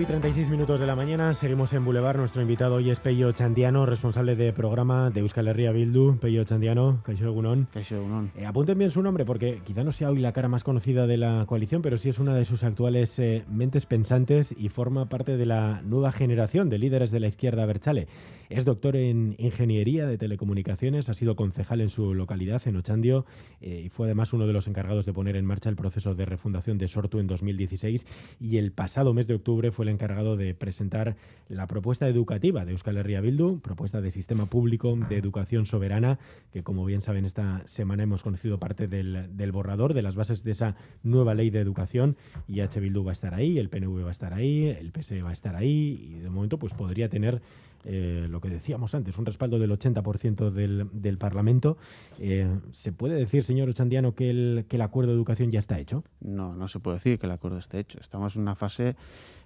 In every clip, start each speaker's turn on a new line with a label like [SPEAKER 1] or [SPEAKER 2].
[SPEAKER 1] y 36 minutos de la mañana, seguimos en Boulevard. Nuestro invitado hoy es Peyo Chandiano, responsable de programa de Euskal Herria Bildu. Pello Chandiano, Caixo gunon. Caixo gunon. Eh, apunten bien su nombre porque quizá no sea hoy la cara más conocida de la coalición, pero sí es una de sus actuales eh, mentes pensantes y forma parte de la nueva generación de líderes de la izquierda Berchale. Es doctor en Ingeniería de Telecomunicaciones, ha sido concejal en su localidad, en Ochandio, eh, y fue además uno de los encargados de poner en marcha el proceso de refundación de Sortu en 2016 y el pasado mes de octubre fue el encargado de presentar la propuesta educativa de Euskal Herria Bildu, propuesta de sistema público de educación soberana, que como bien saben esta semana hemos conocido parte del, borrador, de las bases de esa nueva ley de educación, y H. Bildu va a estar ahí, el PNV va a estar ahí, el PSE va a estar ahí, y de momento pues podría tener eh, lo que decíamos antes, un respaldo del 80% del, Parlamento. Eh, ¿Se puede decir, señor Ochandiano, que el, acuerdo de educación ya está hecho?
[SPEAKER 2] No, no se puede decir que el acuerdo esté hecho. Estamos en una fase,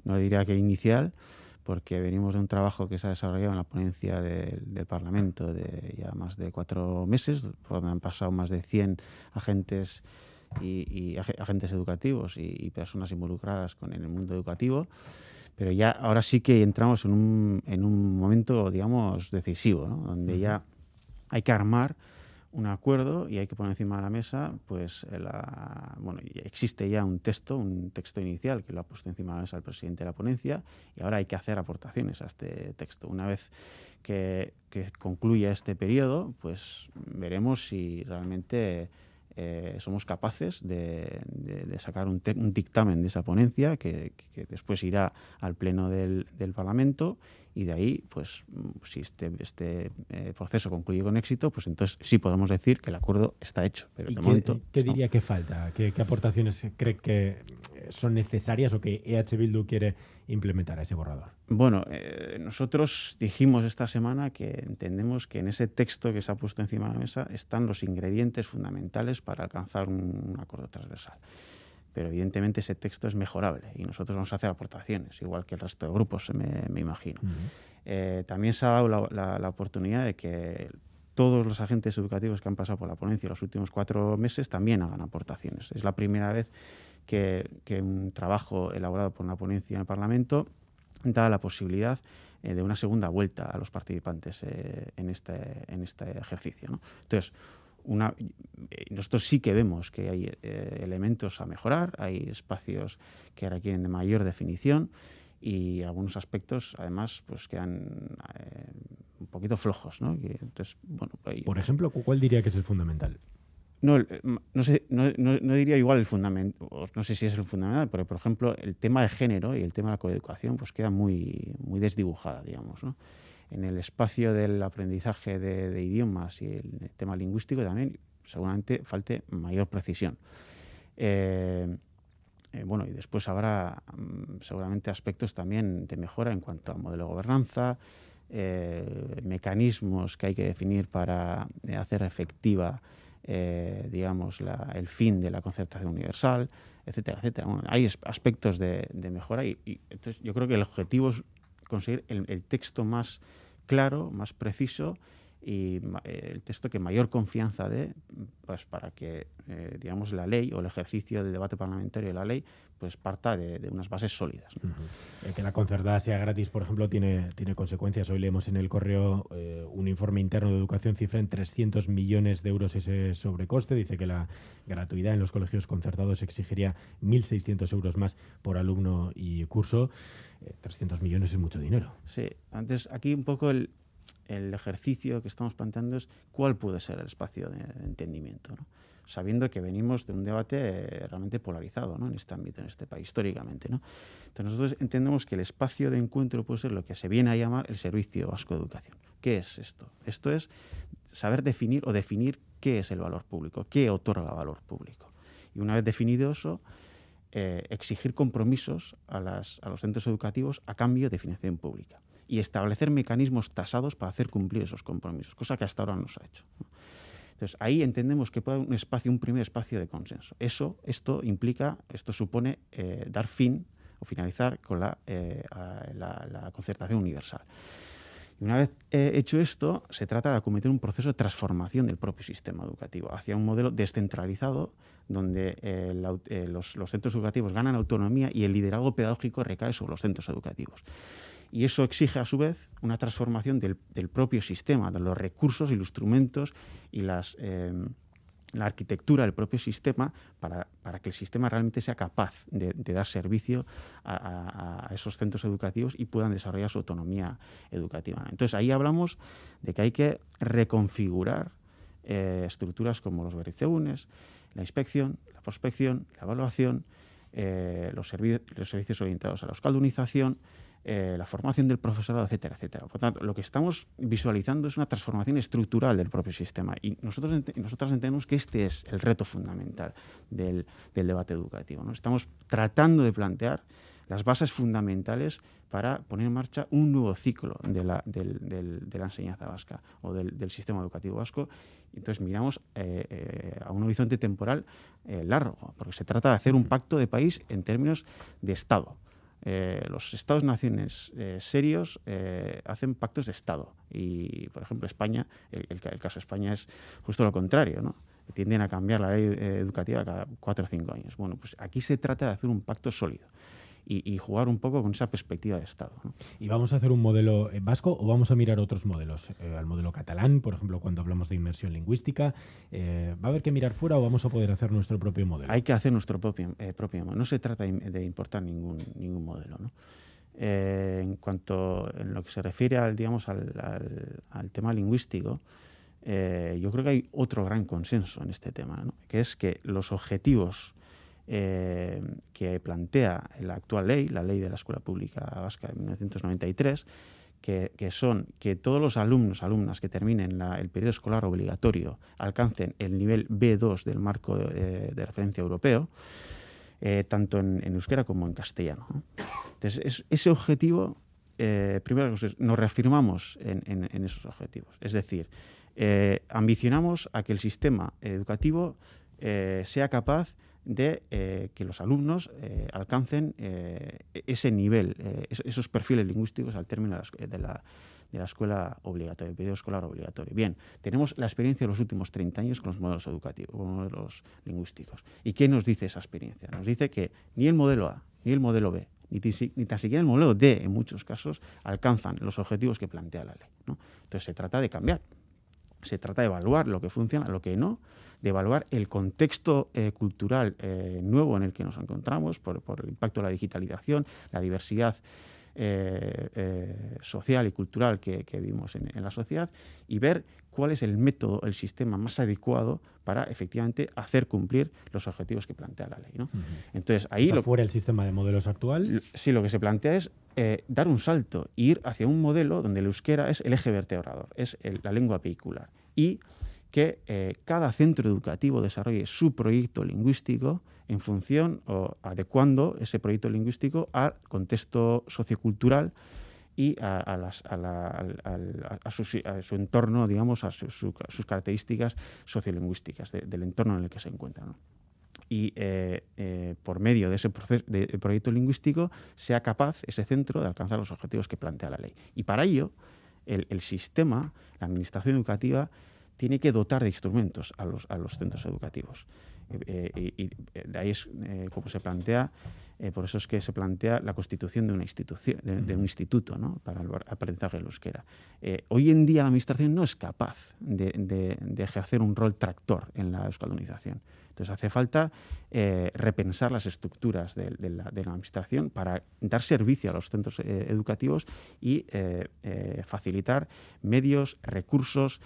[SPEAKER 2] no diría que inicial, porque venimos de un trabajo que se ha desarrollado en la ponencia del Parlamento de ya más de cuatro meses, por donde han pasado más de 100 agentes y, agentes educativos y, personas involucradas con, en el mundo educativo. Pero ya ahora sí que entramos en un, momento, digamos, decisivo, donde ya hay que armar un acuerdo y hay que poner encima de la mesa, pues, bueno, existe ya un texto, un texto inicial que lo ha puesto encima de la mesa el presidente de la ponencia y ahora hay que hacer aportaciones a este texto. Una vez que, que concluya este periodo, pues veremos si realmente eh, somos capaces de, sacar un, dictamen de esa ponencia que, después irá al Pleno del, Parlamento y de ahí, pues si este, este eh, proceso concluye con éxito, pues entonces sí podemos decir que el acuerdo está hecho.
[SPEAKER 1] Pero qué, diría que falta? ¿Qué, ¿Qué, aportaciones cree que son necesarias o que EH Bildu quiere Implementar ese borrador?
[SPEAKER 2] Bueno, eh, nosotros dijimos esta semana que entendemos que en ese texto que se ha puesto encima de la mesa están los ingredientes fundamentales para alcanzar un, acuerdo transversal pero evidentemente ese texto es mejorable y nosotros vamos a hacer aportaciones, igual que el resto de grupos, me, imagino. Eh, también se ha dado la, oportunidad de que todos los agentes educativos que han pasado por la ponencia en los últimos cuatro meses también hagan aportaciones. Es la primera vez que, un trabajo elaborado por una ponencia en el Parlamento da la posibilidad eh, de una segunda vuelta a los participantes eh, en, este, en este ejercicio. Entonces, eh, nosotros sí que vemos que hay elementos a mejorar, hay espacios que requieren de mayor definición y algunos aspectos, además, pues quedan un poquito
[SPEAKER 1] flojos. entonces, Por ejemplo, ¿cuál diría que es el fundamental?
[SPEAKER 2] Eh, no, diría igual el fundamento, no sé si es el fundamental, pero por ejemplo el tema de género y el tema de la coeducación pues queda muy, desdibujada, digamos. En el espacio del aprendizaje de, idiomas y el tema lingüístico también seguramente falte mayor precisión. Eh, eh, bueno, y después habrá mm, seguramente aspectos también de mejora en cuanto al modelo de gobernanza, mecanismos que hay que definir para hacer efectiva eh, digamos, el fin de la concertación universal, etcétera, etcétera. hay aspectos de, mejora y, y, entonces yo creo que el objetivo es conseguir el texto más claro, más preciso y eh, el texto que mayor confianza dé pues para que eh, digamos la ley o el ejercicio del debate parlamentario de la ley pues parta de, unas
[SPEAKER 1] bases sólidas. que la concertada sea gratis, por ejemplo, tiene, tiene consecuencias. Hoy leemos en el correo eh, un informe interno de educación cifra en 300 millones de euros ese sobrecoste. Dice que la gratuidad en los colegios concertados exigiría 1.600 euros más por alumno y curso. 300 millones es mucho dinero.
[SPEAKER 2] Sí, antes aquí un poco el, el ejercicio que estamos planteando es cuál puede ser el espacio de entendimiento, sabiendo que venimos de un debate eh, realmente polarizado en este ámbito, en este país, históricamente. Entonces nosotros entendemos que el espacio de encuentro puede ser lo que se viene a llamar el Servicio Vasco de Educación. ¿Qué es esto? Esto es saber definir o definir qué es el valor público, qué otorga valor público. Y una vez definido eso, eh, exigir compromisos a los centros educativos a cambio de financiación pública y establecer mecanismos tasados para hacer cumplir esos compromisos, cosa que hasta ahora no se ha hecho. Entonces, ahí entendemos que puede haber un espacio, un primer espacio de consenso. Eso, esto implica, esto supone eh, dar fin o finalizar con la, eh, concertación universal. Y una vez eh, hecho esto, se trata de acometer un proceso de transformación del propio sistema educativo hacia un modelo descentralizado donde los, centros educativos ganan autonomía y el liderazgo pedagógico recae sobre los centros educativos. Y eso exige, a su vez, una transformación del, propio sistema, de los recursos y los instrumentos y em, la arquitectura del propio sistema para, que el sistema realmente sea capaz de, dar servicio a, esos centros educativos y puedan desarrollar su autonomía educativa. Entonces, ahí hablamos de que hay que reconfigurar eh, estructuras como los bericeunes, la inspección, la prospección, la evaluación, eh, los, servicios orientados a la escaldunización eh, la formación del profesorado, etcétera, etcétera. Por tanto, lo que estamos visualizando es una transformación estructural del propio sistema y nosotros entendemos que este es el reto fundamental del, debate educativo. ¿no? Estamos tratando de plantear las bases fundamentales para poner en marcha un nuevo ciclo de la, enseñanza vasca o del, sistema educativo vasco. Entonces miramos eh, eh, a un horizonte temporal largo, porque se trata de hacer un pacto de país en términos de Estado. Eh, los Estados-naciones eh, serios eh, hacen pactos de Estado. Y, por ejemplo, España, el, caso de España es justo lo contrario, ¿no? Tienden a cambiar la ley educativa cada cuatro o cinco años. Bueno, pues aquí se trata de hacer un pacto sólido y, jugar un poco con esa perspectiva de Estado.
[SPEAKER 1] ¿Y vamos a hacer un modelo eh, vasco o vamos a mirar otros modelos? Eh, al modelo catalán, por ejemplo, cuando hablamos de inmersión lingüística, eh, ¿va a haber que mirar fuera o vamos a poder hacer nuestro propio modelo?
[SPEAKER 2] Hay que hacer nuestro propio, modelo. No se trata de importar ningún, ningún modelo. en cuanto en lo que se refiere al, digamos, tema lingüístico, yo creo que hay otro gran consenso en este tema, que es que los objetivos eh, que plantea la actual ley, la ley de la Escuela Pública Vasca de 1993, que, son que todos los alumnos, alumnas que terminen el periodo escolar obligatorio alcancen el nivel B2 del marco de, eh, referencia europeo, eh, tanto en, euskera como en castellano. Entonces, ese objetivo, primero nos reafirmamos en, esos objetivos. Es decir, ambicionamos a que el sistema educativo sea capaz de eh, que los alumnos eh, alcancen eh, e-, ese nivel, esos perfiles lingüísticos al término de la, escuela obligatoria, el periodo escolar obligatorio. Bien, tenemos la experiencia de los últimos 30 años con los modelos educativos, con modelos lingüísticos. ¿Y qué nos dice esa experiencia? Nos dice que ni el modelo A ni el modelo B ni, ni, tan siquiera el modelo D en muchos casos alcanzan los objetivos que plantea la ley. Entonces se trata de cambiar se trata de evaluar lo que funciona, lo que no, de evaluar el contexto eh, cultural eh, nuevo en el que nos encontramos por, el impacto de la digitalización, la diversidad eh, eh, social y cultural que, que vivimos en, la sociedad y ver cuál es el método, el sistema más adecuado para efectivamente hacer cumplir los objetivos que plantea la ley. ¿no? Entonces, ahí... lo,
[SPEAKER 1] fuera el sistema de modelos actual.
[SPEAKER 2] sí, lo que se plantea es eh, dar un salto, ir hacia un modelo donde el euskera es el eje vertebrador, es la lengua vehicular y que cada centro educativo desarrolle su proyecto lingüístico en función o adecuando ese proyecto lingüístico al contexto sociocultural y a, su, entorno, digamos, a sus características sociolingüísticas del entorno en el que se encuentran y eh, eh, por medio de ese proyecto lingüístico sea capaz ese centro de alcanzar los objetivos que plantea la ley. Y para ello, el, sistema, la administración educativa, tiene que dotar de instrumentos a los centros educativos. Eh, eh, y, eh, de ahí es como se plantea eh, por eso es que se plantea la constitución de, una institución, de, un instituto para el aprendizaje del euskera. Eh, hoy en día la Administración no es capaz de, ejercer un rol tractor en la escalonización. Entonces hace falta eh, repensar las estructuras de, la, Administración para dar servicio a los centros educativos y facilitar medios, recursos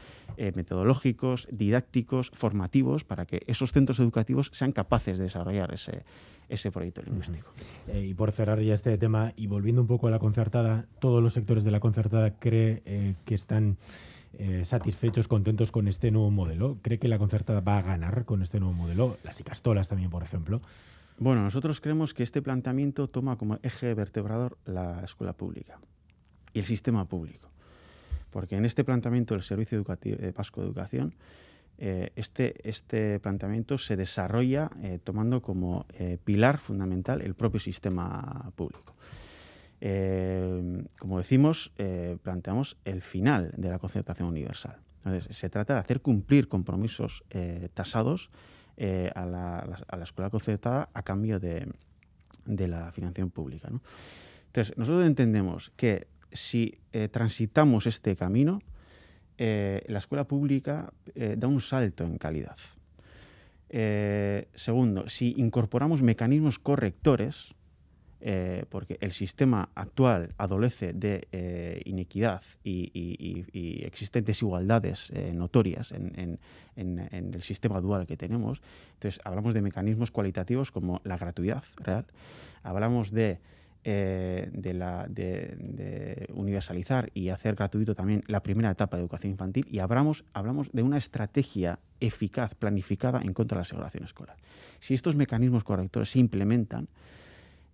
[SPEAKER 2] metodológicos, didácticos, formativos, para que esos centros educativos sean capaces de desarrollar ese, ese proyecto lingüístico.
[SPEAKER 1] Eh, y por cerrar ya este tema y volviendo un poco a la concertada, todos los sectores de la concertada cree eh, que están eh, satisfechos, contentos con este nuevo modelo. ¿Cree que la concertada va a ganar con este nuevo modelo? Las Icastolas también, por ejemplo.
[SPEAKER 2] Bueno, nosotros creemos que este planteamiento toma como eje vertebrador la escuela pública y el sistema público. Porque en este planteamiento del Servicio Educativo, de de Educación eh, este, este planteamiento se desarrolla eh, tomando como eh, pilar fundamental el propio sistema público. como decimos, planteamos el final de la concertación universal. Entonces, se trata de hacer cumplir compromisos tasados a la, a, la, escuela concertada a cambio de, de la financiación pública. Entonces, nosotros entendemos que si transitamos este camino, eh, la escuela pública eh, da un salto en calidad. Eh, segundo, si incorporamos mecanismos correctores, porque el sistema actual adolece de inequidad y, existen desigualdades notorias en, el sistema dual que tenemos, entonces hablamos de mecanismos cualitativos como la gratuidad real, hablamos de eh, de, universalizar y hacer gratuito también la primera etapa de educación infantil y hablamos, de una estrategia eficaz, planificada en contra de la segregación escolar. Si estos mecanismos correctores se implementan,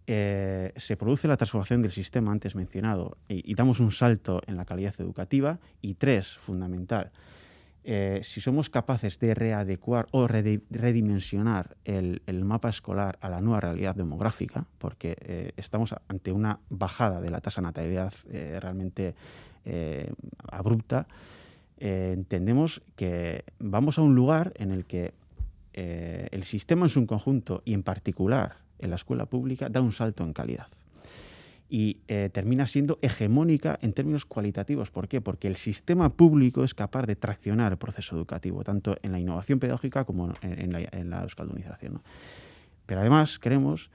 [SPEAKER 2] eh, se produce la transformación del sistema antes mencionado y damos un salto en la calidad educativa y tres, fundamental, eh, si somos capaces de readecuar o redimensionar el, mapa escolar a la nueva realidad demográfica, porque eh, estamos ante una bajada de la tasa de natalidad eh, realmente abrupta, entendemos que vamos a un lugar en el que el sistema en su conjunto y en particular en la escuela pública da un salto en calidad y eh, termina siendo hegemónica en términos cualitativos. ¿Por qué? Porque el sistema público es capaz de traccionar el proceso educativo, tanto en la innovación pedagógica como en, la, en Pero además creemos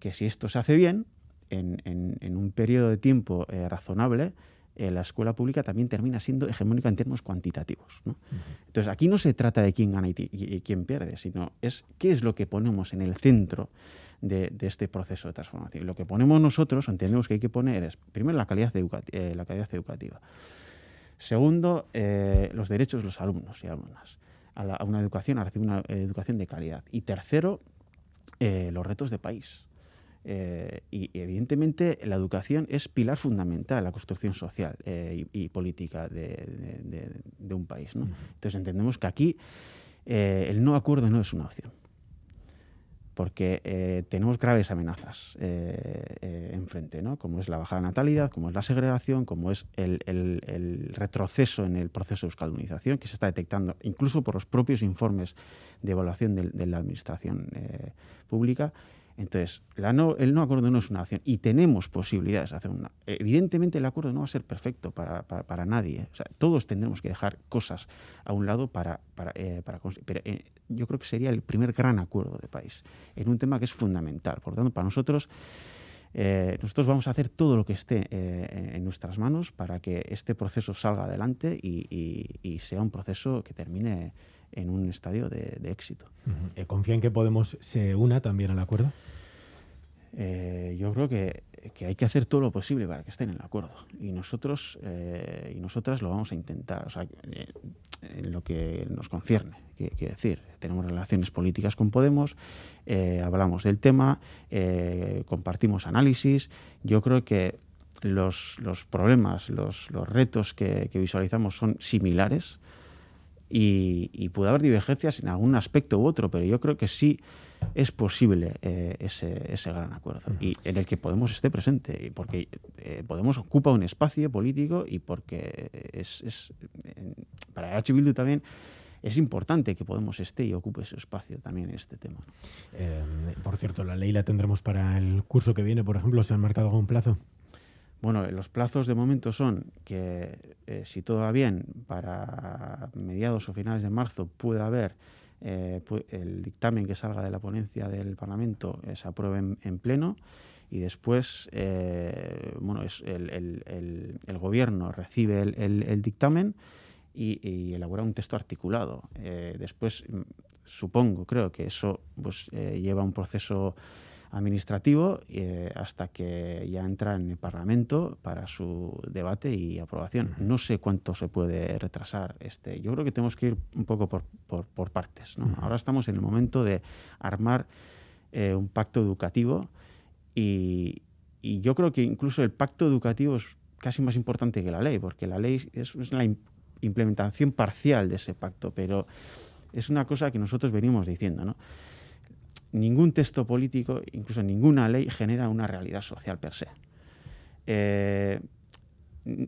[SPEAKER 2] que si esto se hace bien, en, un periodo de tiempo eh, razonable, eh, la escuela pública también termina siendo hegemónica en términos cuantitativos. Entonces, aquí no se trata de quién gana y, quién pierde, sino es qué es lo que ponemos en el centro de, este proceso de transformación. lo que ponemos nosotros, entendemos que hay que poner, es primero la calidad, eh, la calidad educativa. Segundo, eh, los derechos de los alumnos y alumnas a, a una educación, a recibir una educación de calidad. Y tercero, los retos de país. Eh, y, evidentemente la educación es pilar fundamental a la construcción social eh, y, política de, un país. Entonces entendemos que aquí eh, el no acuerdo no es una opción, porque tenemos graves amenazas enfrente, ¿no? como es la bajada de natalidad, como es la segregación, como es el, retroceso en el proceso de euskaldunización que se está detectando incluso por los propios informes de evaluación de, de la administración pública entonces, el no acuerdo no es una acción y tenemos posibilidades de hacer una. Evidentemente, el acuerdo no va a ser perfecto para, nadie. ¿eh? todos tendremos que dejar cosas a un lado para. para, eh, pero, eh, yo creo que sería el primer gran acuerdo de país en un tema que es fundamental. Por lo tanto, para nosotros. Eh, nosotros vamos a hacer todo lo que esté eh, en nuestras manos para que este proceso salga adelante y, sea un proceso que termine en un estadio de, éxito.
[SPEAKER 1] Eh, ¿Confía en que Podemos se una también al acuerdo?
[SPEAKER 2] yo creo que, hay que hacer todo lo posible para que estén en el acuerdo. Y nosotros y nosotras lo vamos a intentar, en lo que nos concierne quiero decir, tenemos relaciones políticas con Podemos, eh, hablamos del tema, eh, compartimos análisis. Yo creo que los, los problemas, los, los retos que, visualizamos son similares y, puede haber divergencias en algún aspecto u otro, pero yo creo que sí es posible eh, ese, ese, gran acuerdo y en el que Podemos esté presente, porque Podemos ocupa un espacio político y porque es, es para H. Bildu también es importante que Podemos esté y ocupe ese espacio también
[SPEAKER 1] en este tema. Eh, por cierto, la ley la tendremos para el curso que viene, por ejemplo, ¿se han marcado algún plazo?
[SPEAKER 2] Bueno, eh, los plazos de momento son que, eh, si todo va bien, para mediados o finales de marzo pueda haber el dictamen que salga de la ponencia del Parlamento se apruebe en, pleno y después bueno, es el, el, gobierno recibe el, dictamen y, y elaborar un texto articulado. Eh, después, mm, supongo, creo que eso pues, eh, lleva un proceso administrativo eh, hasta que ya entra en el Parlamento para su debate y aprobación. No sé cuánto se puede retrasar. Este. Yo creo que tenemos que ir un poco por, por, partes. ¿no? Ahora estamos en el momento de armar un pacto educativo y, y, yo creo que incluso el pacto educativo es casi más importante que la ley, porque la ley es, es la, implementación parcial de ese pacto, pero es una cosa que nosotros venimos diciendo, ¿no? Ningún texto político, incluso ninguna ley, genera una realidad social per se. Eh,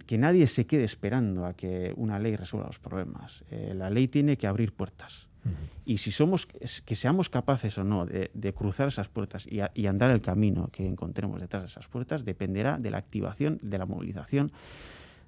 [SPEAKER 2] que nadie se quede esperando a que una ley resuelva los problemas. Eh, la ley tiene que abrir puertas. Y si somos, que seamos capaces o no de, cruzar esas puertas y, y, andar el camino que encontremos detrás de esas puertas, dependerá de la activación, de la movilización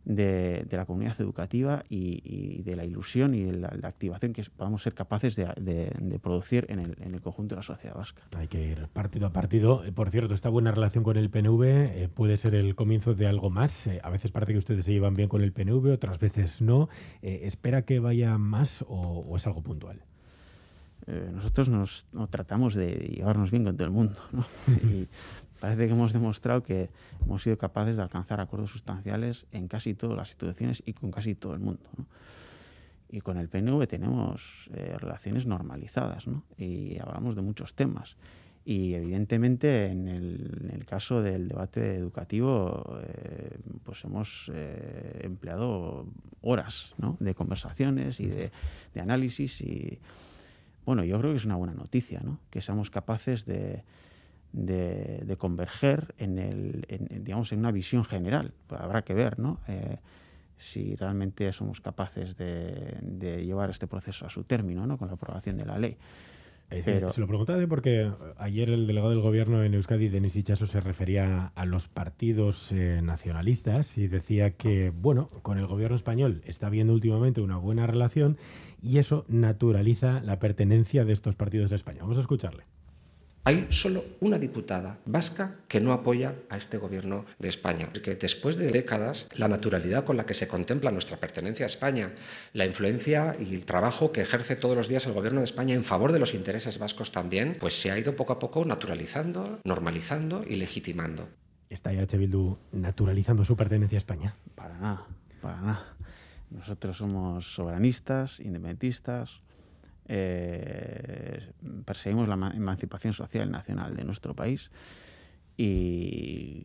[SPEAKER 2] de, la comunidad educativa y, de la ilusión y de la, activación que a ser capaces de, producir en
[SPEAKER 1] el, conjunto de la sociedad vasca. Hay que ir partido a partido. Eh, por cierto, esta buena relación con el PNV eh, puede ser el comienzo de algo más. Eh, a veces parece que ustedes se llevan bien con el PNV, otras veces no. ¿Espera que vaya más o, es algo puntual? nosotros
[SPEAKER 2] nos, tratamos de llevarnos bien con todo el mundo, ¿no? Parece que hemos demostrado que hemos sido capaces de alcanzar acuerdos sustanciales en casi todas las situaciones y con casi todo el mundo. Y con el PNV tenemos eh, relaciones normalizadas y hablamos de muchos temas. Y evidentemente en el, caso del debate educativo, eh, pues hemos eh, empleado horas de conversaciones y de, análisis. Y bueno, yo creo que es una buena noticia que seamos capaces de, de, converger en, el, digamos, en una visión general. Pues habrá que ver ¿no? Eh, si realmente somos capaces de, llevar este proceso a su término ¿no? con la aprobación de la ley. se lo
[SPEAKER 1] preguntaba porque ayer el delegado del gobierno en Euskadi, Denis Ichaso, se refería a los partidos eh, nacionalistas y decía que, bueno, con el gobierno español está habiendo últimamente una buena relación y eso naturaliza la pertenencia de estos partidos de España. Vamos a escucharle. Hay solo una diputada vasca que no apoya a este gobierno de España. Porque después de décadas, la naturalidad con la que se contempla nuestra pertenencia a España, la influencia y el trabajo que ejerce todos los días el gobierno de España en favor de los intereses vascos también, pues se ha ido poco a poco naturalizando, normalizando y legitimando. ¿Está IH Bildu naturalizando su pertenencia a España? Para nada, para nada.
[SPEAKER 2] Nosotros somos soberanistas, independentistas, eh, perseguimos la emancipación social nacional de nuestro país y,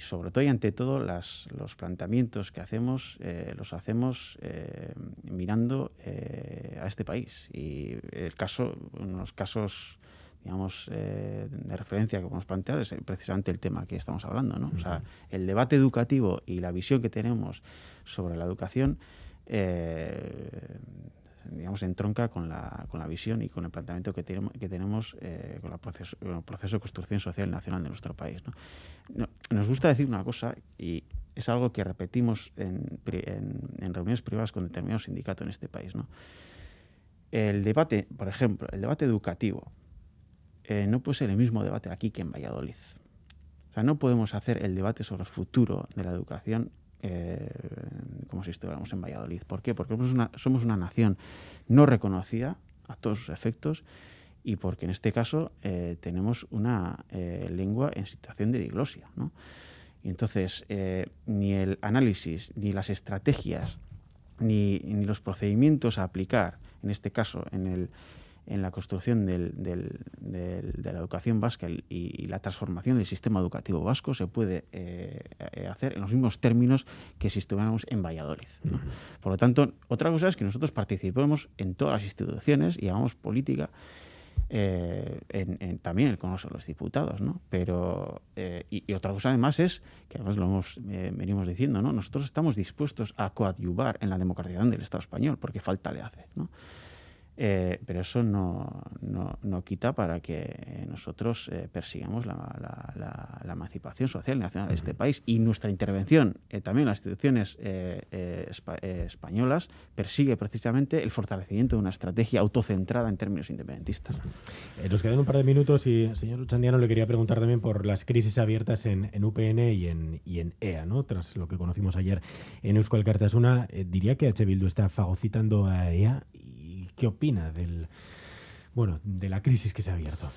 [SPEAKER 2] sobre todo y ante todo los planteamientos que hacemos eh, los hacemos eh, mirando a este país y el caso unos casos digamos, de referencia que podemos plantear es precisamente el tema que estamos hablando. ¿no? O sea, el debate educativo y la visión que tenemos sobre la educación eh, digamos, entronca con la, con la visión y con el planteamiento que, que tenemos eh, con, proceso, el proceso de construcción social nacional de nuestro país. ¿no? nos gusta decir una cosa y es algo que repetimos en, en, reuniones privadas con determinados sindicatos en este país. ¿no? El debate, por ejemplo, el debate educativo, eh, no puede ser el mismo debate aquí que en Valladolid. O sea, no podemos hacer el debate sobre el futuro de la educación eh, como si estuviéramos en Valladolid. ¿Por qué? Porque somos una, nación no reconocida a todos sus efectos y porque en este caso eh, tenemos una eh, lengua en situación de diglosia. Y entonces, ni el análisis, ni las estrategias, ni los procedimientos a aplicar, en este caso, en el en la construcción de la educación vasca y, la transformación del sistema educativo vasco se puede eh, eh, hacer en los mismos términos que si estuviéramos en Valladolid. Por lo tanto, otra cosa es que nosotros participemos en todas las instituciones y hagamos política. Eh, en, también el los Diputados, ¿no? Pero, y, otra cosa además es, que además lo hemos, venimos diciendo, ¿no? Nosotros estamos dispuestos a coadyuvar en la democratización del Estado español, porque falta le hace, ¿no? Eh, pero eso no, no, quita para que nosotros eh, persigamos la, emancipación social nacional de este país. Y nuestra intervención, eh, también las instituciones españolas, persigue precisamente el fortalecimiento de una estrategia autocentrada en términos independentistas.
[SPEAKER 1] nos quedan un par de minutos y, señor Luchandiano, le quería preguntar también por las crisis abiertas en, UPN y en, en EA, ¿no? tras lo que conocimos ayer en Euskal Cartasuna. diría que H. Bildu está fagocitando a EA ¿Qué opina del, bueno, de la crisis que se ha abierto?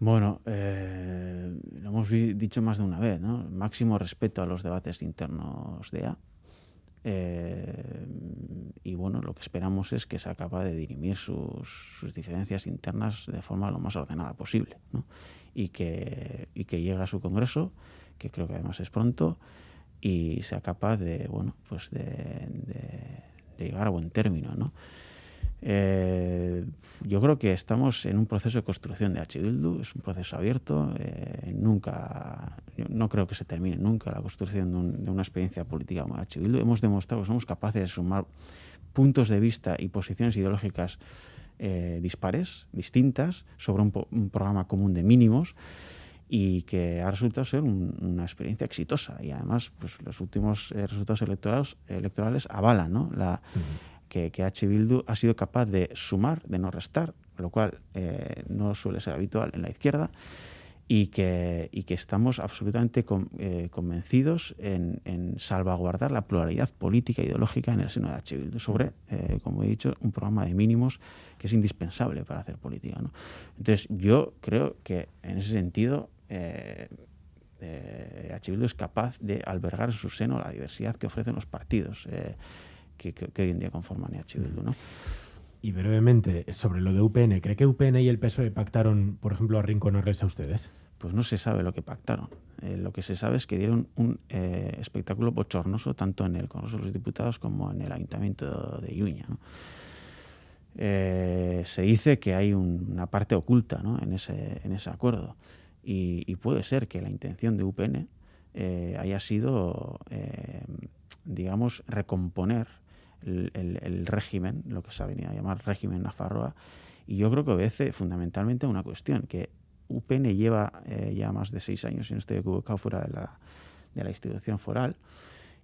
[SPEAKER 1] Bueno, eh, lo hemos dicho
[SPEAKER 2] más de una vez, ¿no? Máximo respeto a los debates internos de A. Eh, y bueno, lo que esperamos es que sea capaz de dirimir sus, sus diferencias internas de forma lo más ordenada posible, ¿no? Y que, y que llegue a su congreso, que creo que además es pronto, y sea capaz de, bueno, pues de llegar a buen término. ¿no? Eh, yo creo que estamos en un proceso de construcción de h es un proceso abierto, eh, nunca, no creo que se termine nunca la construcción de, una experiencia política como h Hemos demostrado que somos capaces de sumar puntos de vista y posiciones ideológicas eh, dispares, distintas, sobre un programa común de mínimos y que ha resultado ser una experiencia exitosa. Y además, pues los últimos eh, resultados electorales, avalan la, que, que, H. Bildu ha sido capaz de sumar, de no restar, lo cual eh, no suele ser habitual en la izquierda. Y que, que estamos absolutamente eh, convencidos en, salvaguardar la pluralidad política e ideológica en el seno de H. Bildu sobre, como he dicho, un programa de mínimos que es indispensable para hacer política. ¿no? Entonces, yo creo que en ese sentido eh, eh es capaz de albergar en su seno la diversidad que ofrecen los partidos eh,
[SPEAKER 1] que, hoy en día conforman Achibildu. ¿no? Y brevemente, sobre lo de UPN, ¿cree que UPN y el PSOE pactaron, por ejemplo, a arrinconarles a ustedes?
[SPEAKER 2] Pues no se sabe lo que pactaron. Eh, lo que se sabe es que dieron un espectáculo bochornoso tanto en el Congreso de los Diputados como en el Ayuntamiento de Iuña. se dice que hay una parte oculta en, ese, en ese acuerdo. Y, puede ser que la intención de UPN eh, haya sido, eh, digamos, recomponer el, régimen, lo que se ha venido a llamar régimen Nafarroa, y yo creo que obedece fundamentalmente a una cuestión, que UPN lleva eh, ya más de seis años, si no estoy equivocado, fuera de la, de la institución foral,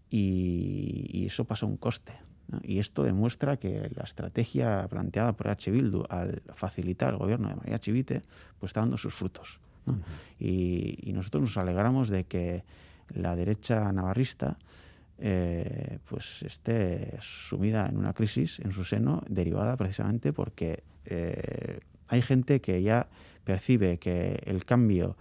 [SPEAKER 2] y, eso pasa un coste. Y esto demuestra que la estrategia planteada por H. Bildu al facilitar el gobierno de María Chivite, pues está dando sus frutos y, nosotros nos alegramos de que la derecha navarrista eh, pues esté sumida en una crisis en su seno derivada precisamente porque eh, hay gente que ya percibe que el cambio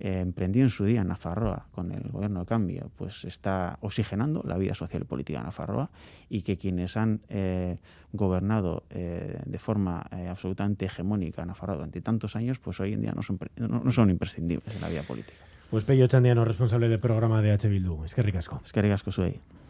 [SPEAKER 2] eh, emprendió en su día en Nafarroa con el gobierno de cambio, pues está oxigenando la vida social y política de Nafarroa y que quienes han eh, gobernado eh, de forma absolutamente hegemónica en Nafarroa durante tantos años, pues hoy en día no son, imprescindibles en la vida política.
[SPEAKER 1] Pues Pello Chandiano, responsable del programa de H. Bildu. Es que ricasco.
[SPEAKER 2] Es que ricasco soy.